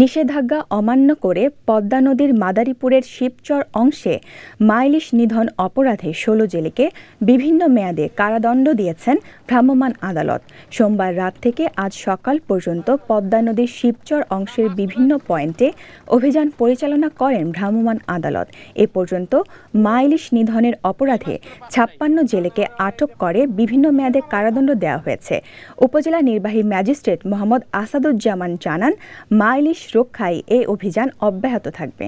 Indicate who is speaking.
Speaker 1: নিষেধাজ্ঞা অমান্য করে পদ্মা নদীর মাদারীপুরের শিবচর অংশে মাইলিশ নিধন অপরাধে ষোলো জেলেকে বিভিন্ন মেয়াদে কারাদণ্ড দিয়েছেন ভ্রাম্যমাণ আদালত সোমবার রাত থেকে আজ সকাল পর্যন্ত পদ্মা নদীর শিবচর অংশের বিভিন্ন পয়েন্টে অভিযান পরিচালনা করেন ভ্রাম্যমাণ আদালত এ পর্যন্ত মাইলিশ নিধনের অপরাধে ছাপ্পান্ন জেলেকে আটক করে বিভিন্ন মেয়াদে কারাদণ্ড দেওয়া হয়েছে উপজেলা নির্বাহী ম্যাজিস্ট্রেট মোহাম্মদ আসাদুজ্জামান জানান মাইলিশ রক্ষায় এই অভিযান অব্যাহত থাকবে